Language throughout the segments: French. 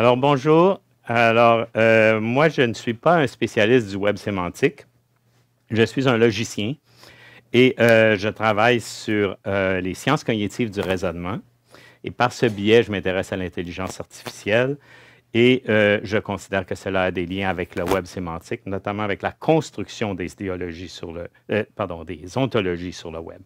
Alors, bonjour. Alors, euh, moi, je ne suis pas un spécialiste du web sémantique. Je suis un logicien et euh, je travaille sur euh, les sciences cognitives du raisonnement. Et par ce biais, je m'intéresse à l'intelligence artificielle et euh, je considère que cela a des liens avec le web sémantique, notamment avec la construction des idéologies sur le, euh, pardon, des ontologies sur le web.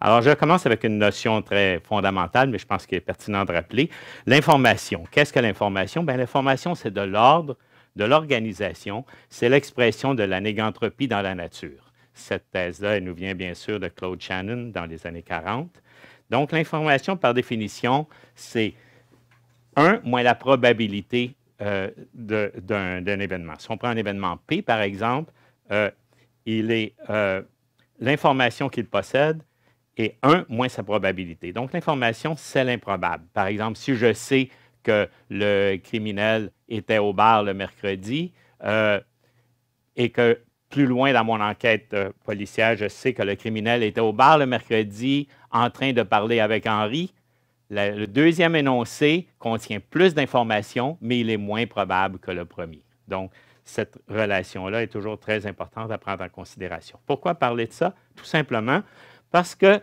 Alors, je commence avec une notion très fondamentale, mais je pense qu'il est pertinent de rappeler l'information. Qu'est-ce que l'information Bien, l'information, c'est de l'ordre, de l'organisation, c'est l'expression de la négantropie dans la nature. Cette thèse-là, elle nous vient bien sûr de Claude Shannon dans les années 40. Donc, l'information, par définition, c'est 1 moins la probabilité euh, d'un événement. Si on prend un événement P, par exemple, euh, il est euh, l'information qu'il possède est 1 moins sa probabilité. Donc, l'information, c'est l'improbable. Par exemple, si je sais que le criminel était au bar le mercredi et que plus loin dans mon enquête policière, je sais que le criminel était au bar le mercredi en train de parler avec Henri, le deuxième énoncé contient plus d'informations, mais il est moins probable que le premier. Donc, cette relation-là est toujours très importante à prendre en considération. Pourquoi parler de ça? Tout simplement parce que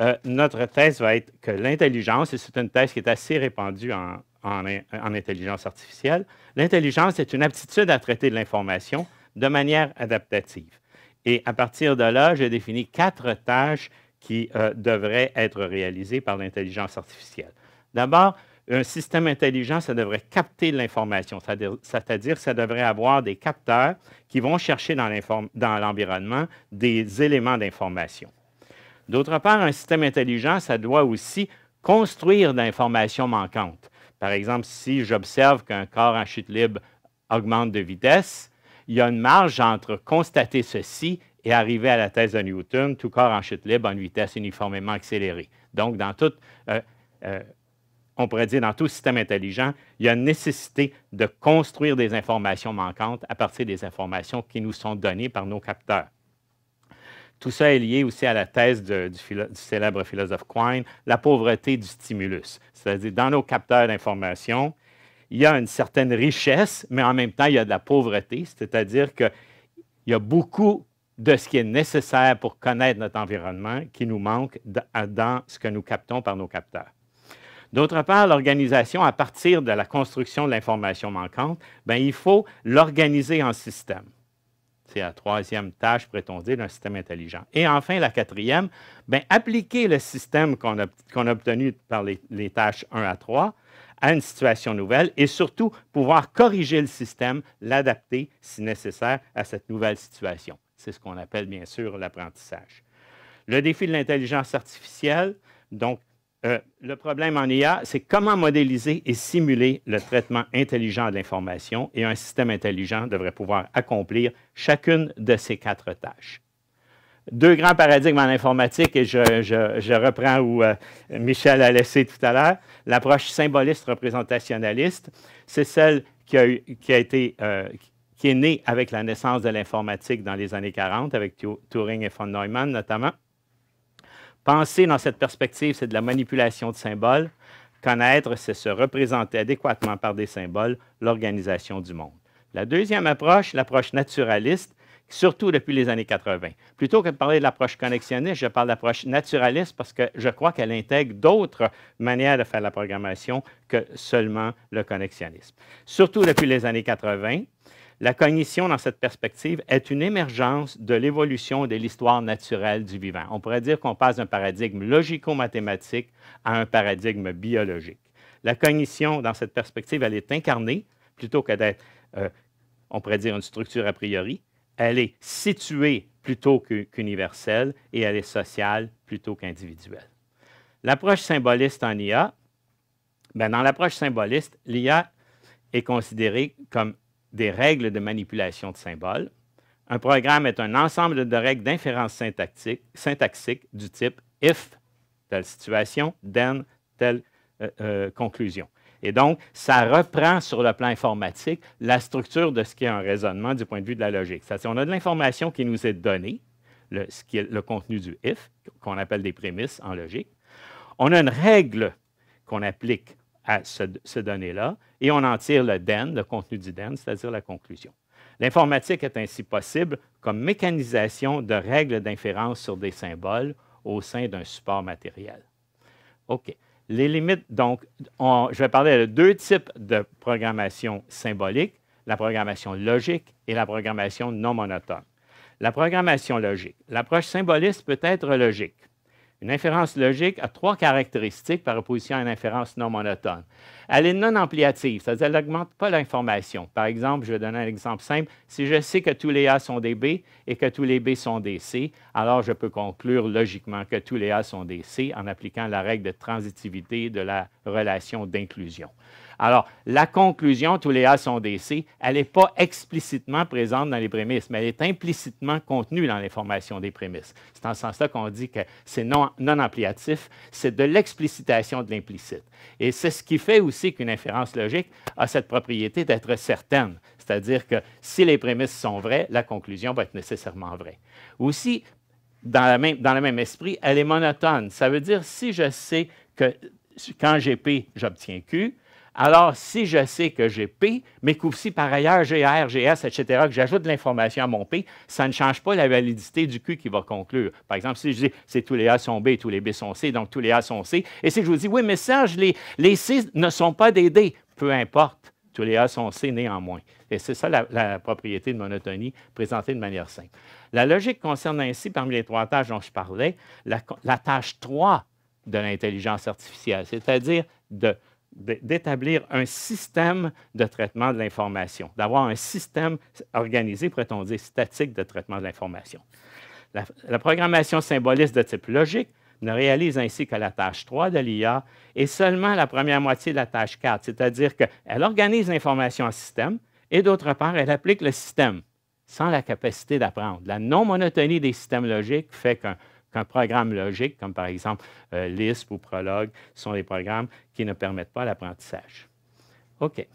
euh, notre thèse va être que l'intelligence, et c'est une thèse qui est assez répandue en, en intelligence artificielle, l'intelligence est une aptitude à traiter de l'information de manière adaptative. Et à partir de là, j'ai défini quatre tâches qui euh, devrait devraient être réalisés par l'intelligence artificielle. D'abord, un système intelligent, ça devrait capter de l'information, c'est-à-dire ça devrait avoir des capteurs qui vont chercher dans l'environnement des éléments d'information. D'autre part, un système intelligent, ça doit aussi construire d'informations manquantes. Par exemple, si j'observe qu'un corps en chute libre augmente de vitesse, il y a une marge entre constater ceci et arriver à la thèse de Newton, tout corps en chute libre en vitesse uniformément accélérée. Donc, dans tout, euh, euh, on pourrait dire dans tout système intelligent, il y a une nécessité de construire des informations manquantes à partir des informations qui nous sont données par nos capteurs. Tout ça est lié aussi à la thèse du, du, célèbre philosophe Quine, la pauvreté du stimulus. C'est-à-dire, dans nos capteurs d'informations, il y a une certaine richesse, mais en même temps, il y a de la pauvreté, c'est-à-dire qu'il y a beaucoup de ce qui est nécessaire pour connaître notre environnement qui nous manque dans ce que nous captons par nos capteurs. D'autre part, l'organisation, à partir de la construction de l'information manquante, ben, il faut l'organiser en système. C'est la troisième tâche, pourrait-on dire, d'un système intelligent. Et enfin, la quatrième, ben, appliquer le système qu'on a, obtenu par les, les, tâches 1 à 3 à une situation nouvelle et surtout pouvoir corriger le système, l'adapter si nécessaire à cette nouvelle situation. C'est ce qu'on appelle bien sûr l'apprentissage. Le défi de l'intelligence artificielle, donc euh, le problème en IA, c'est comment modéliser et simuler le traitement intelligent de l'information et un système intelligent devrait pouvoir accomplir chacune de ces quatre tâches. Deux grands paradigmes en informatique, et je, reprends où euh, Michel a laissé tout à l'heure, l'approche symboliste représentationnaliste, c'est celle qui a, été, euh, qui est né avec la naissance de l'informatique dans les années 40, avec Turing et von Neumann notamment. Penser dans cette perspective, c'est de la manipulation de symboles. Connaître, c'est se représenter adéquatement par des symboles l'organisation du monde. La deuxième approche, l'approche naturaliste, surtout depuis les années 80. Plutôt que de parler de l'approche connexionniste, je parle d'approche naturaliste parce que je crois qu'elle intègre d'autres manières de faire la programmation que seulement le connexionnisme. Surtout depuis les années 80, la cognition, dans cette perspective, est une émergence de l'évolution de l'histoire naturelle du vivant. On pourrait dire qu'on passe d'un paradigme logico-mathématique à un paradigme biologique. La cognition, dans cette perspective, elle est incarnée plutôt que d'être, euh, on pourrait dire, une structure a priori. Elle est située plutôt qu'universelle et elle est sociale plutôt qu'individuelle. L'approche symboliste en IA, ben, dans l'approche symboliste, l'IA est considérée comme des règles de manipulation de symboles. Un programme est un ensemble de règles d'inférence syntaxique, du type if, telle situation, then, telle euh, euh, conclusion. Et donc, ça reprend sur le plan informatique la structure de ce qui est un raisonnement du point de vue de la logique. C'est-à-dire, on a de l'information qui nous est donnée, le, ce qui est le contenu du if, qu'on appelle des prémisses en logique. On a une règle qu'on applique à ce, donné-là, et on en tire le DEN, le contenu du DEN, c'est-à-dire la conclusion. L'informatique est ainsi possible comme mécanisation de règles d'inférence sur des symboles au sein d'un support matériel. OK. Les limites, donc, je vais parler de deux types de programmation symbolique, la programmation logique et la programmation non monotone. La programmation logique. L'approche symboliste peut être logique. Une inférence logique a trois caractéristiques par opposition à une inférence non monotone. Elle est non ampliative, c'est-à-dire qu'elle n'augmente pas l'information. Par exemple, je vais donner un exemple simple. Si je sais que tous les A sont des B et que tous les B sont des C, alors je peux conclure logiquement que tous les A sont des C en appliquant la règle de transitivité de la relation d'inclusion. Alors, la conclusion, tous les A sont des C, elle n'est pas explicitement présente dans les prémices, mais elle est implicitement contenue dans l'information des prémices. C'est en ce sens-là qu'on dit que c'est non, non ampliatif, c'est de l'explicitation de l'implicite. Et c'est ce qui fait aussi qu'une inférence logique a cette propriété d'être certaine. C'est-à-dire que si les prémisses sont vraies, la conclusion va être nécessairement vraie. Aussi, dans, dans le même esprit, elle est monotone. Ça veut dire si je sais que quand j'ai P, j'obtiens Q, alors, si je sais que j'ai P, mais si par ailleurs j'ai R, S, etc., que j'ajoute de l'information à mon P, ça ne change pas la validité du Q qui va conclure. Par exemple, si je dis c'est tous les A sont B, tous les B sont C, donc tous les A sont C, et si je vous dis oui, mais Serge, les, C ne sont pas des D, peu importe, tous les A sont C néanmoins. Et c'est ça la, propriété de monotonie présentée de manière simple. La logique concerne ainsi, parmi les trois tâches dont je parlais, la, la tâche 3 de l'intelligence artificielle, c'est-à-dire de d'établir un système de traitement de l'information, d'avoir un système organisé, pourrait-on dire, statique de traitement de l'information. La, programmation symboliste de type logique ne réalise ainsi que la tâche 3 de l'IA et seulement la première moitié de la tâche 4, c'est-à-dire qu'elle organise l'information en système et d'autre part, elle applique le système sans la capacité d'apprendre. La non-monotonie des systèmes logiques fait qu'un Qu'un programme logique, comme par exemple euh, Lisp ou Prologue, sont des programmes qui ne permettent pas l'apprentissage. OK.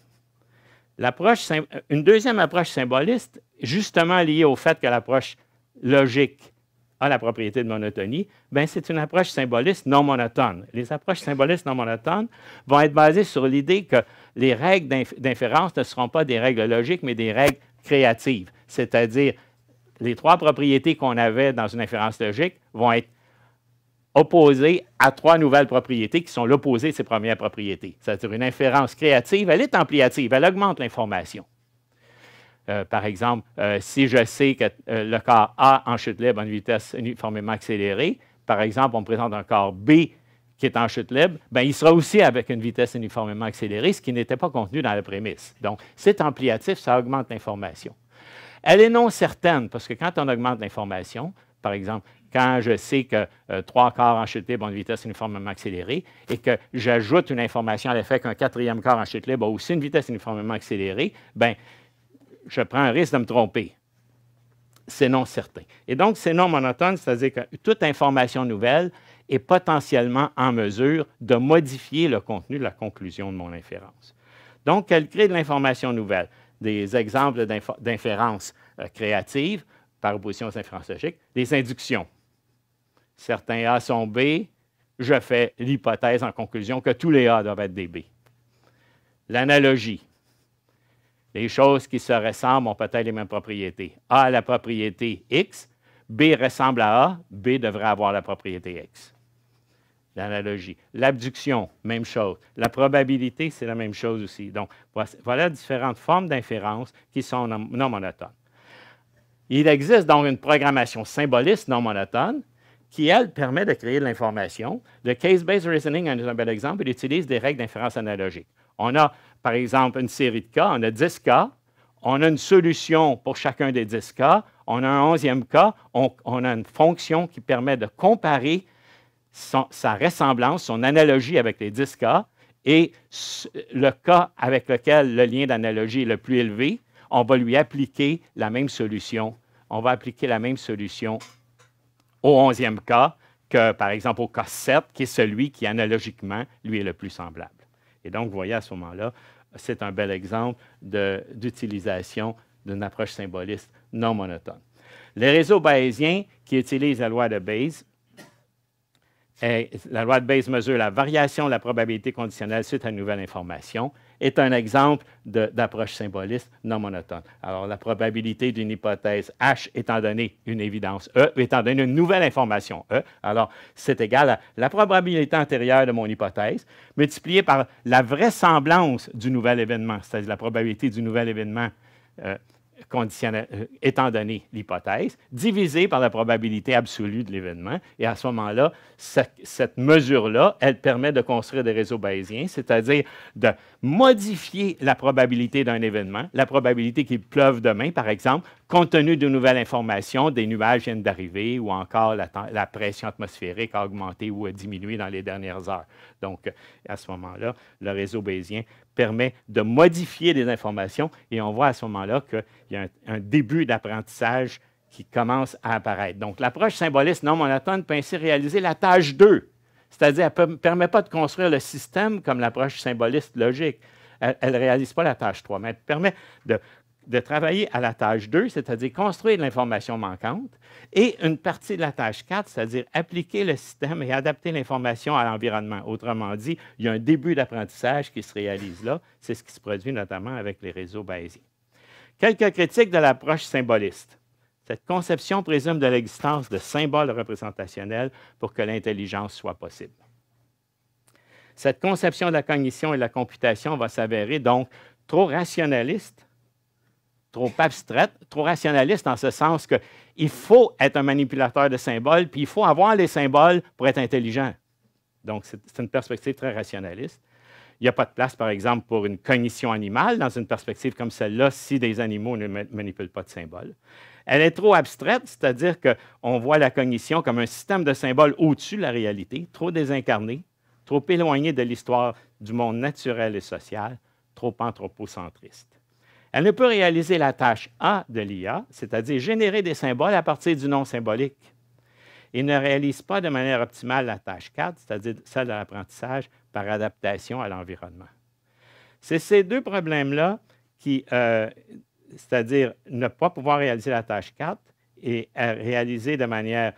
Euh, une deuxième approche symboliste, justement liée au fait que l'approche logique a la propriété de monotonie, ben c'est une approche symboliste non monotone. Les approches symbolistes non monotones vont être basées sur l'idée que les règles d'inférence ne seront pas des règles logiques, mais des règles créatives, c'est-à-dire les trois propriétés qu'on avait dans une inférence logique vont être opposées à trois nouvelles propriétés qui sont l'opposé de ces premières propriétés. C'est-à-dire une inférence créative, elle est ampliative, elle augmente l'information. Euh, par exemple, euh, si je sais que euh, le corps A en chute libre a une vitesse uniformément accélérée, par exemple, on me présente un corps B qui est en chute libre, bien, il sera aussi avec une vitesse uniformément accélérée, ce qui n'était pas contenu dans la prémisse. Donc, c'est ampliatif, ça augmente l'information. Elle est non certaine, parce que quand on augmente l'information, par exemple, quand je sais que euh, trois quarts en chute libre ont une vitesse uniformément accélérée et que j'ajoute une information à l'effet qu'un quatrième quart en chute libre a aussi une vitesse uniformément accélérée, bien, je prends un risque de me tromper. C'est non certain. Et donc, c'est non monotone, c'est-à-dire que toute information nouvelle est potentiellement en mesure de modifier le contenu de la conclusion de mon inférence. Donc, elle crée de l'information nouvelle des exemples d'inférences euh, créatives par opposition aux inférences logiques, des inductions. Certains A sont B, je fais l'hypothèse en conclusion que tous les A doivent être des B. L'analogie. Les choses qui se ressemblent ont peut-être les mêmes propriétés. A a la propriété X, B ressemble à A, B devrait avoir la propriété X l'analogie. L'abduction, même chose. La probabilité, c'est la même chose aussi. Donc, voilà différentes formes d'inférence qui sont non monotones. Il existe donc une programmation symboliste non monotone qui, elle, permet de créer de l'information. Le case-based reasoning un bel exemple. Il utilise des règles d'inférence analogique. On a, par exemple, une série de cas. On a 10 cas. On a une solution pour chacun des 10 cas. On a un onzième cas. On, on a une fonction qui permet de comparer sa ressemblance, son analogie avec les 10 cas et le cas avec lequel le lien d'analogie est le plus élevé, on va lui appliquer la même solution. On va appliquer la même solution au 11e cas que, par exemple, au cas 7, qui est celui qui, analogiquement, lui est le plus semblable. Et donc, vous voyez à ce moment-là, c'est un bel exemple d'utilisation d'une approche symboliste non monotone. Les réseaux bayésiens qui utilisent la loi de Bayes la loi de Bayes mesure la variation de la probabilité conditionnelle suite à une nouvelle information, est un exemple d'approche symboliste non monotone. Alors, la probabilité d'une hypothèse H étant donnée une évidence E, étant donné une nouvelle information E, alors c'est égal à la probabilité antérieure de mon hypothèse multipliée par la vraisemblance du nouvel événement, c'est-à-dire la probabilité du nouvel événement. Euh, euh, étant donné l'hypothèse, divisé par la probabilité absolue de l'événement. Et à ce moment-là, cette, mesure-là, elle permet de construire des réseaux bayésiens, c'est-à-dire de modifier la probabilité d'un événement, la probabilité qu'il pleuve demain, par exemple, compte tenu de nouvelles informations, des nuages viennent d'arriver ou encore la, la, pression atmosphérique a augmenté ou a diminué dans les dernières heures. Donc, à ce moment-là, le réseau bayésien permet de modifier des informations et on voit à ce moment-là qu'il y a un, début d'apprentissage qui commence à apparaître. Donc, l'approche symboliste non monotone peut ainsi réaliser la tâche 2, c'est-à-dire elle ne permet pas de construire le système comme l'approche symboliste logique. Elle ne réalise pas la tâche 3, mais elle permet de de travailler à la tâche 2, c'est-à-dire construire l'information manquante, et une partie de la tâche 4, c'est-à-dire appliquer le système et adapter l'information à l'environnement. Autrement dit, il y a un début d'apprentissage qui se réalise là. C'est ce qui se produit notamment avec les réseaux bayésiens. Quelques critiques de l'approche symboliste. Cette conception présume de l'existence de symboles représentationnels pour que l'intelligence soit possible. Cette conception de la cognition et de la computation va s'avérer donc trop rationaliste trop abstraite, trop rationaliste en ce sens qu'il faut être un manipulateur de symboles, puis il faut avoir les symboles pour être intelligent. Donc, c'est une perspective très rationaliste. Il n'y a pas de place, par exemple, pour une cognition animale dans une perspective comme celle-là si des animaux ne manipulent pas de symboles. Elle est trop abstraite, c'est-à-dire qu'on voit la cognition comme un système de symboles au-dessus de la réalité, trop désincarné, trop éloigné de l'histoire du monde naturel et social, trop anthropocentriste. Elle ne peut réaliser la tâche A de l'IA, c'est-à-dire générer des symboles à partir du nom symbolique. et ne réalise pas de manière optimale la tâche 4, c'est-à-dire celle de l'apprentissage par adaptation à l'environnement. C'est ces deux problèmes-là qui, euh, c'est-à-dire ne pas pouvoir réaliser la tâche 4 et réaliser de manière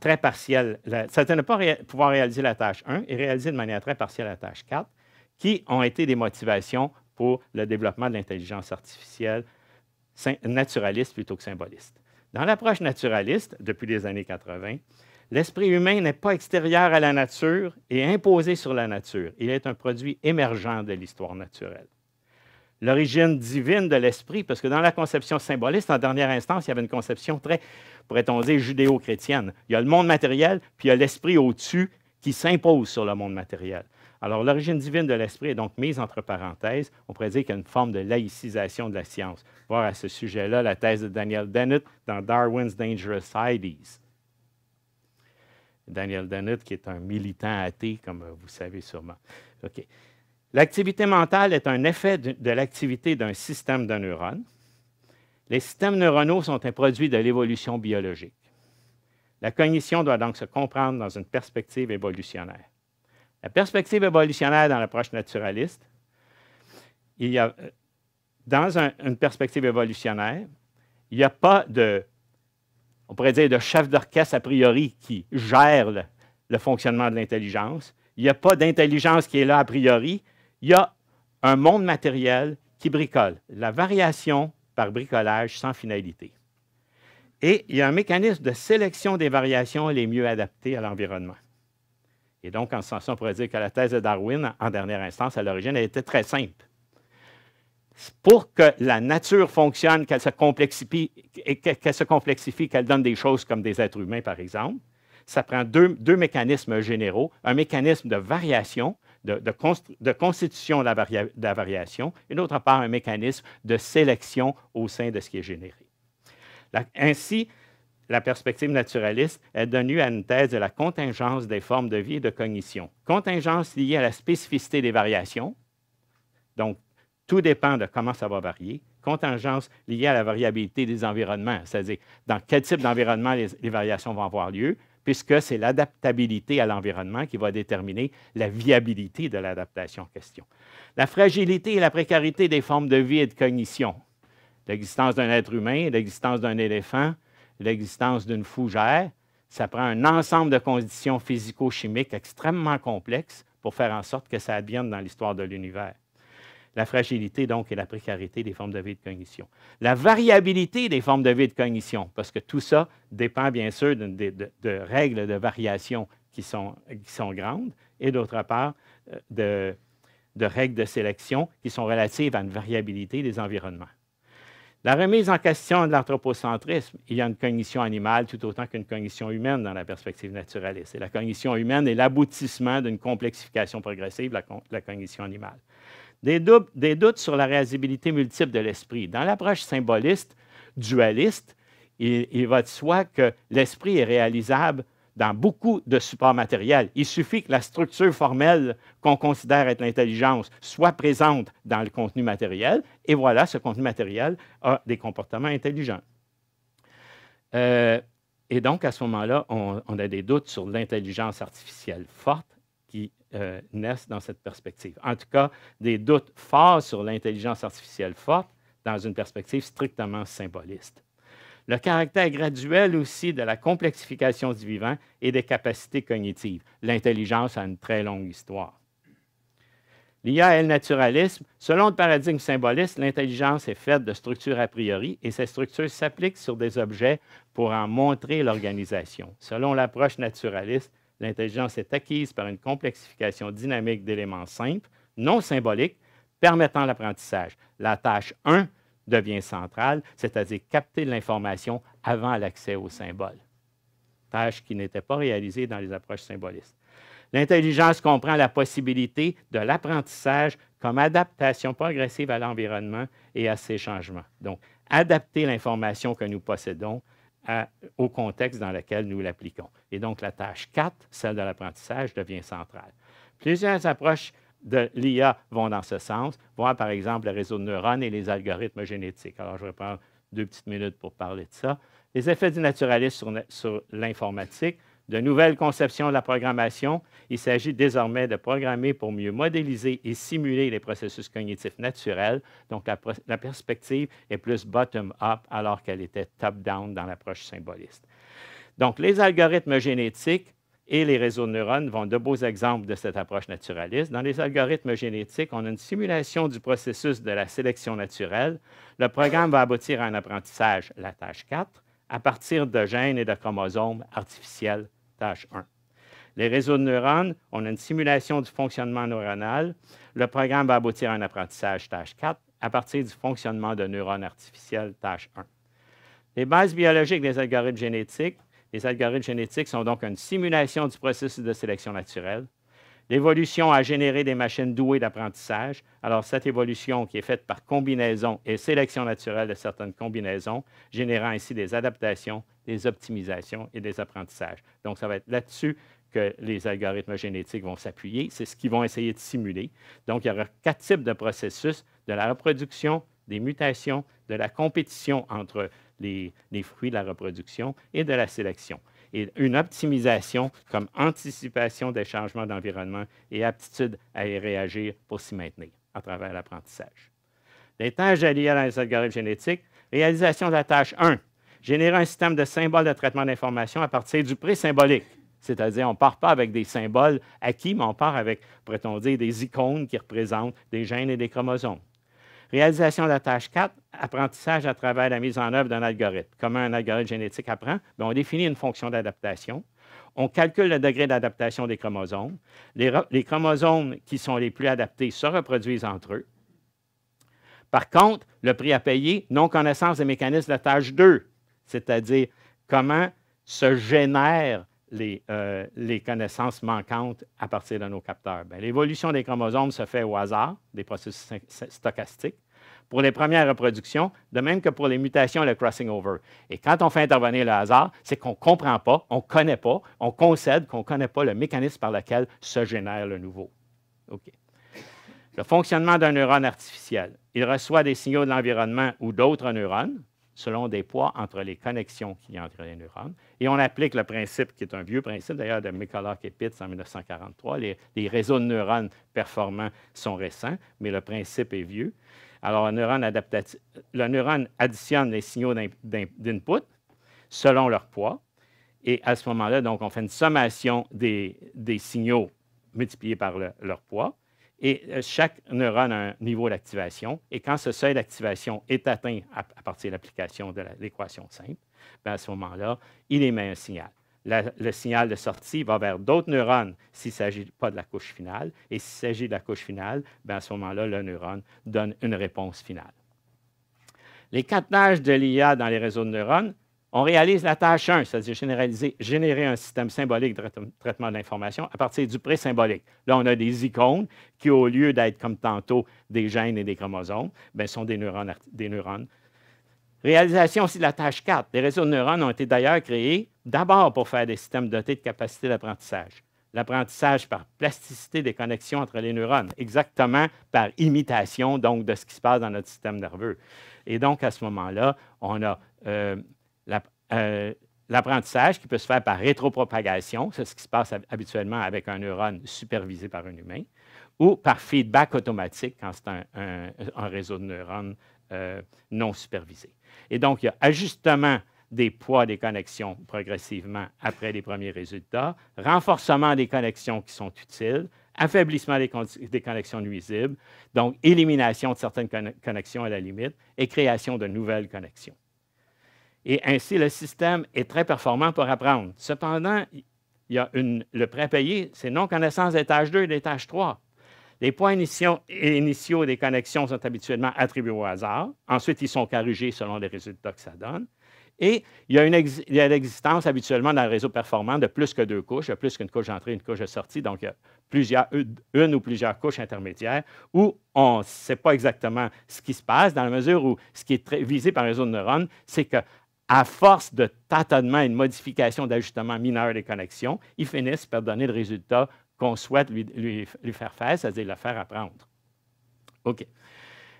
très partielle, c'est-à-dire ne pas pouvoir réaliser la tâche 1 et réaliser de manière très partielle la tâche 4, qui ont été des motivations pour le développement de l'intelligence artificielle naturaliste plutôt que symboliste. Dans l'approche naturaliste, depuis les années 80, l'esprit humain n'est pas extérieur à la nature et imposé sur la nature. Il est un produit émergent de l'histoire naturelle. L'origine divine de l'esprit, parce que dans la conception symboliste, en dernière instance, il y avait une conception très, pourrait-on dire, judéo-chrétienne. Il y a le monde matériel, puis il y a l'esprit au-dessus qui s'impose sur le monde matériel. Alors, l'origine divine de l'esprit est donc mise entre parenthèses. On pourrait dire qu'il y a une forme de laïcisation de la science. Voir à ce sujet-là la thèse de Daniel Dennett dans Darwin's Dangerous Ideas. Daniel Dennett, qui est un militant athée, comme vous savez sûrement. L'activité mentale est un effet de, l'activité d'un système de neurones. Les systèmes neuronaux sont un produit de l'évolution biologique. La cognition doit donc se comprendre dans une perspective évolutionnaire. La perspective évolutionnaire dans l'approche naturaliste, dans une perspective évolutionnaire, il n'y a pas de, on pourrait dire, de chef d'orchestre a priori qui gère le fonctionnement de l'intelligence. Il n'y a pas d'intelligence qui est là a priori. Il y a un monde matériel qui bricole. La variation par bricolage sans finalité. Et il y a un mécanisme de sélection des variations les mieux adaptées à l'environnement. Et donc, en ce sens on pourrait dire que la thèse de Darwin, en dernière instance, à l'origine, elle était très simple. Pour que la nature fonctionne, qu'elle se complexifie, qu'elle se complexifie, qu'elle donne des choses comme des êtres humains, par exemple, ça prend deux, mécanismes généraux, un mécanisme de variation, de, de, constitution de la, variation, et d'autre part, un mécanisme de sélection au sein de ce qui est généré. ainsi, la perspective naturaliste est à une thèse de la contingence des formes de vie et de cognition. Contingence liée à la spécificité des variations, donc tout dépend de comment ça va varier. Contingence liée à la variabilité des environnements, c'est-à-dire dans quel type d'environnement les, les, variations vont avoir lieu, puisque c'est l'adaptabilité à l'environnement qui va déterminer la viabilité de l'adaptation en question. La fragilité et la précarité des formes de vie et de cognition, l'existence d'un être humain, l'existence d'un éléphant, l'existence d'une fougère. Ça prend un ensemble de conditions physico-chimiques extrêmement complexes pour faire en sorte que ça advienne dans l'histoire de l'univers. La fragilité, donc, et la précarité des formes de vie de cognition. La variabilité des formes de vie de cognition, parce que tout ça dépend bien sûr de, règles de variation qui sont, grandes, et d'autre part, euh, de règles de sélection qui sont relatives à une variabilité des environnements. La remise en question de l'anthropocentrisme, il y a une cognition animale tout autant qu'une cognition humaine dans la perspective naturaliste. la cognition humaine est l'aboutissement d'une complexification progressive de la, cognition animale. Des, doutes, sur la réalisabilité multiple de l'esprit. Dans l'approche symboliste, dualiste, il, va de soi que l'esprit est réalisable dans beaucoup de supports matériels. Il suffit que la structure formelle qu'on considère être l'intelligence soit présente dans le contenu matériel, et voilà, ce contenu matériel a des comportements intelligents. Euh, et donc, à ce moment-là, on, a des doutes sur l'intelligence artificielle forte qui euh, naissent dans cette perspective. En tout cas, des doutes forts sur l'intelligence artificielle forte dans une perspective strictement symboliste le caractère graduel aussi de la complexification du vivant et des capacités cognitives. L'intelligence a une très longue histoire. L'IA et le naturalisme, selon le paradigme symboliste, l'intelligence est faite de structures a priori et ces structures s'appliquent sur des objets pour en montrer l'organisation. Selon l'approche naturaliste, l'intelligence est acquise par une complexification dynamique d'éléments simples, non symboliques, permettant l'apprentissage. La tâche 1 devient centrale, c'est-à-dire capter l'information avant l'accès au symbole, tâche qui n'était pas réalisée dans les approches symbolistes. L'intelligence comprend la possibilité de l'apprentissage comme adaptation progressive à l'environnement et à ses changements. Donc, adapter l'information que nous possédons au contexte dans lequel nous l'appliquons. Et donc, la tâche 4, celle de l'apprentissage, devient centrale. Plusieurs approches de l'IA vont dans ce sens. Voir, par exemple, le réseau de neurones et les algorithmes génétiques. Alors, je vais prendre deux petites minutes pour parler de ça. Les effets du naturalisme sur, l'informatique, de nouvelles conceptions de la programmation. Il s'agit désormais de programmer pour mieux modéliser et simuler les processus cognitifs naturels. Donc, la perspective est plus bottom-up alors qu'elle était top-down dans l'approche symboliste. Donc, les algorithmes génétiques et les réseaux de neurones vont de beaux exemples de cette approche naturaliste. Dans les algorithmes génétiques, on a une simulation du processus de la sélection naturelle. Le programme va aboutir à un apprentissage, la tâche 4, à partir de gènes et de chromosomes artificiels, tâche 1. Les réseaux de neurones, on a une simulation du fonctionnement neuronal. Le programme va aboutir à un apprentissage, tâche 4, à partir du fonctionnement de neurones artificiels, tâche 1. Les bases biologiques des algorithmes génétiques les algorithmes génétiques sont donc une simulation du processus de sélection naturelle. L'évolution a généré des machines douées d'apprentissage. Alors, cette évolution qui est faite par combinaison et sélection naturelle de certaines combinaisons, générant ainsi des adaptations, des optimisations et des apprentissages. Donc, ça va être là-dessus que les algorithmes génétiques vont s'appuyer. C'est ce qu'ils vont essayer de simuler. Donc, il y aura quatre types de processus, de la reproduction, des mutations, de la compétition entre les, fruits de la reproduction et de la sélection et une optimisation comme anticipation des changements d'environnement et aptitude à y réagir pour s'y maintenir à travers l'apprentissage. Les tâches alliées à les algorithmes génétique réalisation de la tâche 1, générer un système de symboles de traitement d'information à partir du pré-symbolique. C'est-à-dire, on ne part pas avec des symboles acquis, mais on part avec, pourrait-on dire, des icônes qui représentent des gènes et des chromosomes. Réalisation de la tâche 4, apprentissage à travers la mise en œuvre d'un algorithme. Comment un algorithme génétique apprend? Ben, on définit une fonction d'adaptation. On calcule le degré d'adaptation des chromosomes. Les, chromosomes qui sont les plus adaptés se reproduisent entre eux. Par contre, le prix à payer, non-connaissance des mécanismes de la tâche 2, c'est-à-dire comment se génère euh, les, connaissances manquantes à partir de nos capteurs? Ben, l'évolution des chromosomes se fait au hasard, des processus stochastiques, pour les premières reproductions, de même que pour les mutations et le crossing over. Et quand on fait intervenir le hasard, c'est qu'on ne comprend pas, on ne connaît pas, on concède qu'on ne connaît pas le mécanisme par lequel se génère le nouveau. Le fonctionnement d'un neurone artificiel. Il reçoit des signaux de l'environnement ou d'autres neurones selon des poids entre les connexions qu'il y a entre les neurones. Et on applique le principe, qui est un vieux principe d'ailleurs de McCulloch et Pitts en 1943. Les, réseaux de neurones performants sont récents, mais le principe est vieux. Alors, le neurone additionne les signaux d'input selon leur poids. Et à ce moment-là, donc, on fait une sommation des, signaux multipliés par leur poids. Et euh, chaque neurone a un niveau d'activation. Et quand ce seuil d'activation est atteint à, partir de l'application de l'équation simple, ben, à ce moment-là, il émet un signal. le signal de sortie va vers d'autres neurones s'il ne s'agit pas de la couche finale. Et s'il s'agit de la couche finale, ben, à ce moment-là, le neurone donne une réponse finale. Les catenages de l'IA dans les réseaux de neurones on réalise la tâche 1, c'est-à-dire généraliser, générer un système symbolique de traitement de l'information à partir du pré-symbolique. Là, on a des icônes qui, au lieu d'être comme tantôt des gènes et des chromosomes, ben, sont des neurones, Réalisation aussi de la tâche 4. Les réseaux de neurones ont été d'ailleurs créés d'abord pour faire des systèmes dotés de capacité d'apprentissage. L'apprentissage par plasticité des connexions entre les neurones, exactement par imitation donc de ce qui se passe dans notre système nerveux. Et donc, à ce moment-là, on a euh, euh, l'apprentissage qui peut se faire par rétropropagation, c'est ce qui se passe habituellement avec un neurone supervisé par un humain, ou par feedback automatique quand c'est un, réseau de neurones euh, non supervisé. Et donc, il y a ajustement des poids des connexions progressivement après les premiers résultats, renforcement des connexions qui sont utiles, affaiblissement des, connexions nuisibles, donc élimination de certaines connexions à la limite et création de nouvelles connexions et ainsi le système est très performant pour apprendre. Cependant, il y a le prêt c'est non connaissance des tâches 2 et des tâches 3. Les points initiaux, des connexions sont habituellement attribués au hasard. Ensuite, ils sont corrigés selon les résultats que ça donne. Et il y a, l'existence habituellement dans le réseau performant de plus que deux couches. Il plus qu'une couche d'entrée, une couche de sortie. Donc, il y a plusieurs, une ou plusieurs couches intermédiaires où on ne sait pas exactement ce qui se passe dans la mesure où ce qui est visé par le réseau de neurones, c'est que à force de tâtonnements et de modifications d'ajustements mineurs des connexions, ils finissent par donner le résultat qu'on souhaite lui, faire faire, c'est-à-dire le faire apprendre. OK.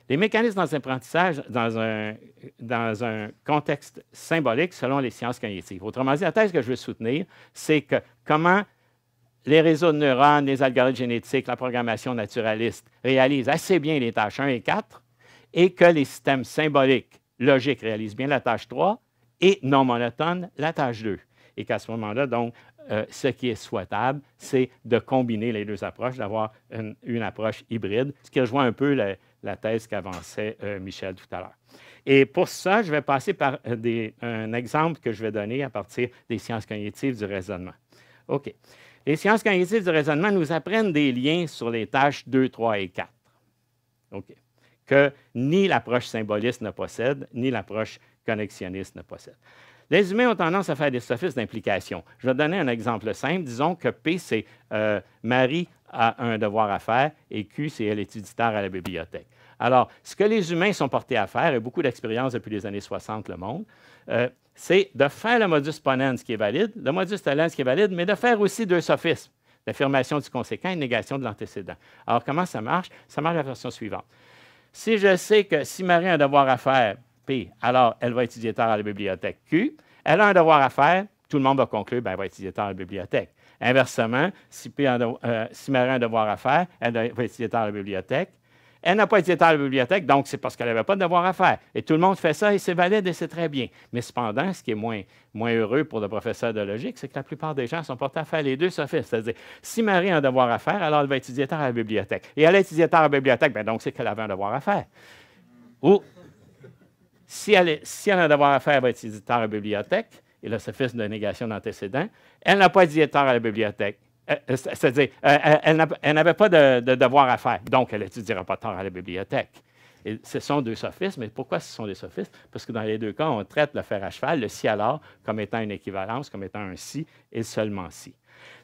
Les mécanismes dans l'apprentissage dans un, dans un contexte symbolique selon les sciences cognitives. Autrement dit, la thèse que je veux soutenir, c'est que comment les réseaux de neurones, les algorithmes génétiques, la programmation naturaliste réalisent assez bien les tâches 1 et 4 et que les systèmes symboliques logiques réalisent bien la tâche 3 et non monotone, la tâche 2. Et qu'à ce moment-là, donc, euh, ce qui est souhaitable, c'est de combiner les deux approches, d'avoir une, approche hybride, ce qui rejoint un peu la, thèse qu'avançait euh, Michel tout à l'heure. Et pour ça, je vais passer par euh, un exemple que je vais donner à partir des sciences cognitives du raisonnement. OK. Les sciences cognitives du raisonnement nous apprennent des liens sur les tâches 2, 3 et 4. OK que ni l'approche symboliste ne possède, ni l'approche connexionniste ne possède. Les humains ont tendance à faire des sophismes d'implication. Je vais donner un exemple simple. Disons que P, c'est euh, Marie a un devoir à faire et Q, c'est elle étudiante à la bibliothèque. Alors, ce que les humains sont portés à faire, et beaucoup d'expériences depuis les années 60, le monde, euh, c'est de faire le modus ponens qui est valide, le modus tollens qui est valide, mais de faire aussi deux sophismes, l'affirmation du conséquent et la négation de l'antécédent. Alors, comment ça marche? Ça marche de la version suivante. Si je sais que si Marie a un devoir à faire, P, alors elle va étudier tard à la bibliothèque Q. Elle a un devoir à faire, tout le monde va conclure, ben, elle va étudier tard à la bibliothèque. Inversement, si, euh, si Marie a un devoir à faire, elle va étudier tard à la bibliothèque. Elle n'a pas été à la bibliothèque, donc c'est parce qu'elle n'avait pas de devoir à faire. Et tout le monde fait ça et c'est valide et c'est très bien. Mais cependant, ce qui est moins, moins heureux pour le professeur de logique, c'est que la plupart des gens sont portés à faire les deux sophistes. C'est-à-dire, si Marie a un devoir à faire, alors elle va étudier tard à la bibliothèque. Et elle a étudié tard à la bibliothèque, bien, donc c'est qu'elle avait un devoir à faire. Ou, si elle, si elle a un devoir à faire, elle va étudier tard à la bibliothèque. Et le sophisme de négation d'antécédent, elle n'a pas étudié tard à la bibliothèque. Euh, euh, c'est-à-dire, euh, elle, n'avait pas de, devoir à faire, donc elle étudiera pas tard à la bibliothèque. ce sont deux sophistes, mais pourquoi ce sont des sophismes? Parce que dans les deux cas, on traite le fer à cheval, le si alors, comme étant une équivalence, comme étant un si et seulement si.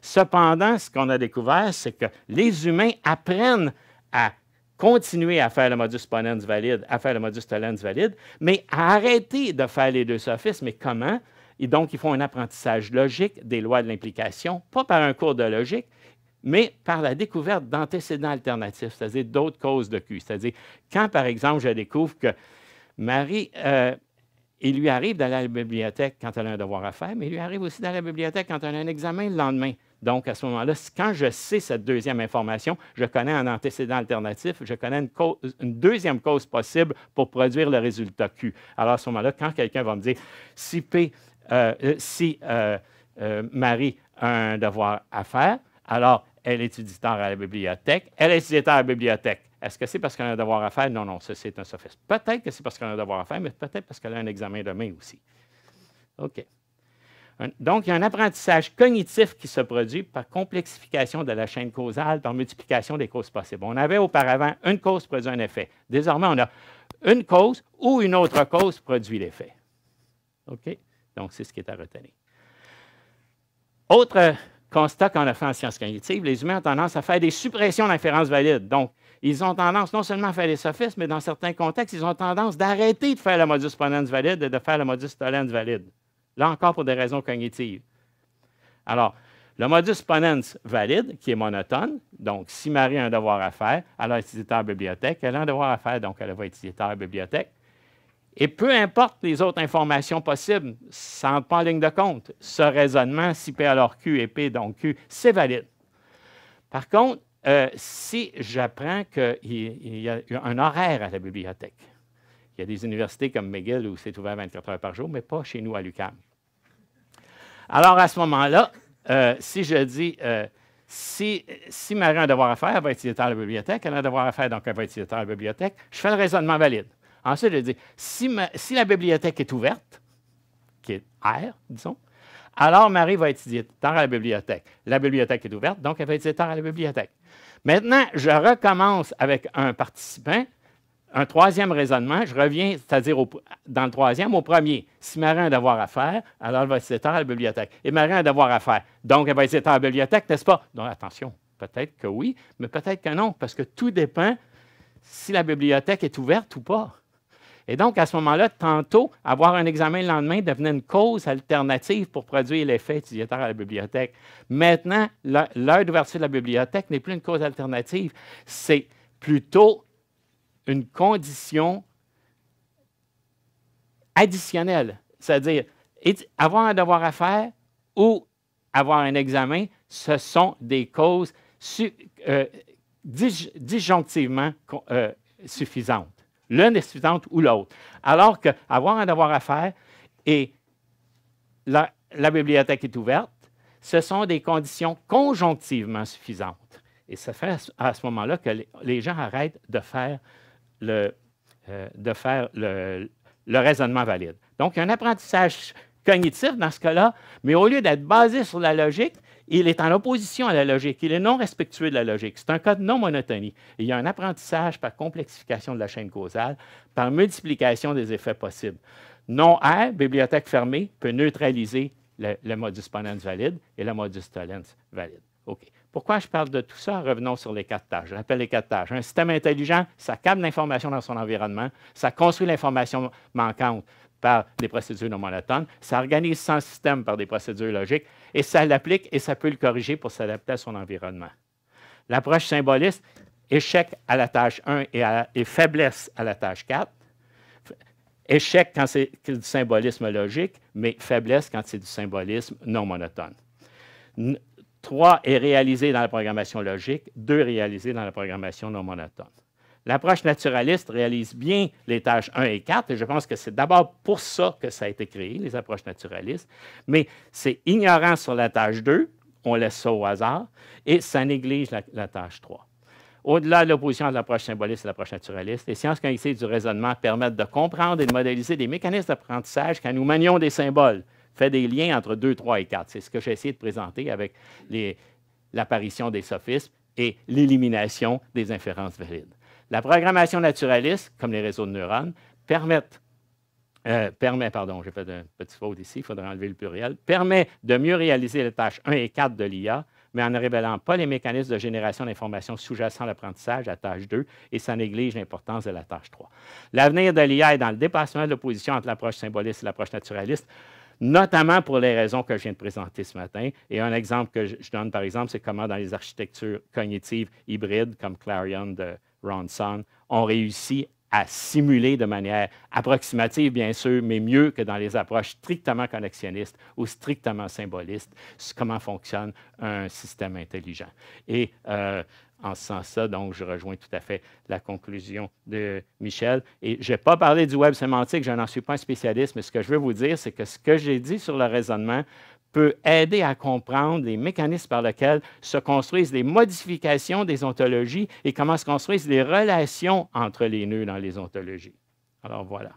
Cependant, ce qu'on a découvert, c'est que les humains apprennent à continuer à faire le modus ponens valide, à faire le modus tollens valide, mais à arrêter de faire les deux sophismes. Mais comment? Et donc, ils font un apprentissage logique des lois de l'implication, pas par un cours de logique, mais par la découverte d'antécédents alternatifs, c'est-à-dire d'autres causes de Q. C'est-à-dire, quand, par exemple, je découvre que Marie, euh, il lui arrive d'aller à la bibliothèque quand elle a un devoir à faire, mais il lui arrive aussi d'aller à la bibliothèque quand elle a un examen le lendemain. Donc, à ce moment-là, quand je sais cette deuxième information, je connais un antécédent alternatif, je connais une deuxième cause possible pour produire le résultat Q. Alors, à ce moment-là, quand quelqu'un va me dire, si P euh, euh, si euh, Marie a un devoir à faire, alors elle est étudiante à la bibliothèque, elle est étudiante à la bibliothèque. Est-ce que c'est parce qu'elle a un devoir à faire? Non, non, ça c'est un sophisme. Peut-être que c'est parce qu'elle a un devoir à faire, mais peut-être parce qu'elle a un examen demain aussi. OK. donc, il y a un apprentissage cognitif qui se produit par complexification de la chaîne causale, par multiplication des causes possibles. On avait auparavant une cause produit un effet. Désormais, on a une cause ou une autre cause produit l'effet. OK? Donc, c'est ce qui est à retenir. Autre constat qu'on a fait en sciences cognitives, les humains ont tendance à faire des suppressions d'inférences valides. Donc, ils ont tendance non seulement à faire des sophismes, mais dans certains contextes, ils ont tendance d'arrêter de faire le modus ponens valide et de faire le modus tollens valide. Là encore, pour des raisons cognitives. Alors, le modus ponens valide, qui est monotone, donc si Marie a un devoir à faire, alors elle est étudiante à la bibliothèque, elle a un devoir à faire, donc elle va être à la bibliothèque. Et peu importe les autres informations possibles, ça n'entre pas en ligne de compte. Ce raisonnement, si P alors Q et P donc Q, c'est valide. Par contre, euh, si j'apprends qu'il y a un horaire à la bibliothèque, il y a des universités comme McGill où c'est ouvert 24 heures par jour, mais pas chez nous à l'UCAM. Alors, à ce moment-là, euh, si je dis, euh, si, si Marie a un devoir à faire, elle va étudier à la bibliothèque, elle a un devoir à faire, donc elle va étudier à la bibliothèque, je fais le raisonnement valide. Ensuite, je dis, si, la bibliothèque est ouverte, qui est R, disons, alors Marie va étudier tard à la bibliothèque. La bibliothèque est ouverte, donc elle va étudier tard à la bibliothèque. Maintenant, je recommence avec un participant, un troisième raisonnement. Je reviens, c'est-à-dire dans le troisième, au premier. Si Marie a un devoir à faire, alors elle va étudier tard à la bibliothèque. Et Marie a un devoir à faire, donc elle va étudier tard à la bibliothèque, n'est-ce pas? Donc attention, peut-être que oui, mais peut-être que non, parce que tout dépend si la bibliothèque est ouverte ou pas. Et donc, à ce moment-là, tantôt, avoir un examen le lendemain devenait une cause alternative pour produire l'effet étudiateur à la bibliothèque. Maintenant, l'heure d'ouverture de la bibliothèque n'est plus une cause alternative, c'est plutôt une condition additionnelle. C'est-à-dire, avoir un devoir à faire ou avoir un examen, ce sont des causes euh, disjonctivement euh, suffisantes. L'une est suffisante ou l'autre. Alors qu'avoir un devoir à faire et la, bibliothèque est ouverte, ce sont des conditions conjonctivement suffisantes. Et ça fait à ce moment-là que les gens arrêtent de faire le, euh, de faire le raisonnement valide. Donc, un apprentissage cognitif dans ce cas-là, mais au lieu d'être basé sur la logique, il est en opposition à la logique, il est non respectueux de la logique. C'est un code non-monotonie. Il y a un apprentissage par complexification de la chaîne causale, par multiplication des effets possibles. Non-R, bibliothèque fermée, peut neutraliser le, modus ponens valide et le modus tollens valide. OK. Pourquoi je parle de tout ça? Revenons sur les quatre tâches. Je rappelle les quatre tâches. Un système intelligent, ça capte l'information dans son environnement, ça construit l'information manquante par des procédures non monotones, ça organise son système par des procédures logiques, et ça l'applique et ça peut le corriger pour s'adapter à son environnement. L'approche symboliste, échec à la tâche 1 et, faiblesse à la tâche 4. Échec quand c'est du symbolisme logique, mais faiblesse quand c'est du symbolisme non monotone. 3 est réalisé dans la programmation logique, 2 réalisé dans la programmation non monotone. L'approche naturaliste réalise bien les tâches 1 et 4, et je pense que c'est d'abord pour ça que ça a été créé, les approches naturalistes, mais c'est ignorant sur la tâche 2, on laisse ça au hasard, et ça néglige la, tâche 3. Au-delà de l'opposition de l'approche symboliste et l'approche naturaliste, les sciences cognitives du raisonnement permettent de comprendre et de modéliser des mécanismes d'apprentissage quand nous manions des symboles, fait des liens entre 2, 3 et 4. C'est ce que j'ai essayé de présenter avec l'apparition des sophismes et l'élimination des inférences valides. La programmation naturaliste, comme les réseaux de neurones, euh, permet, pardon, j'ai fait une petite faute ici, il faudrait enlever le pluriel, permet de mieux réaliser les tâches 1 et 4 de l'IA, mais en ne révélant pas les mécanismes de génération d'informations sous-jacents à l'apprentissage, la tâche 2, et ça néglige l'importance de la tâche 3. L'avenir de l'IA est dans le dépassement de l'opposition entre l'approche symboliste et l'approche naturaliste, notamment pour les raisons que je viens de présenter ce matin. Et un exemple que je donne, par exemple, c'est comment dans les architectures cognitives hybrides, comme Clarion de Ronson ont réussi à simuler de manière approximative, bien sûr, mais mieux que dans les approches strictement connexionnistes ou strictement symbolistes, comment fonctionne un système intelligent. Et euh, en ce sens-là, donc, je rejoins tout à fait la conclusion de Michel. Et je n'ai pas parlé du web sémantique, je n'en suis pas un spécialiste, mais ce que je veux vous dire, c'est que ce que j'ai dit sur le raisonnement peut aider à comprendre les mécanismes par lesquels se construisent les modifications des ontologies et comment se construisent les relations entre les nœuds dans les ontologies. Alors voilà.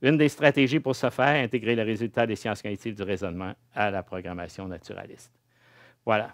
Une des stratégies pour ce faire, intégrer les résultats des sciences cognitives du raisonnement à la programmation naturaliste. Voilà.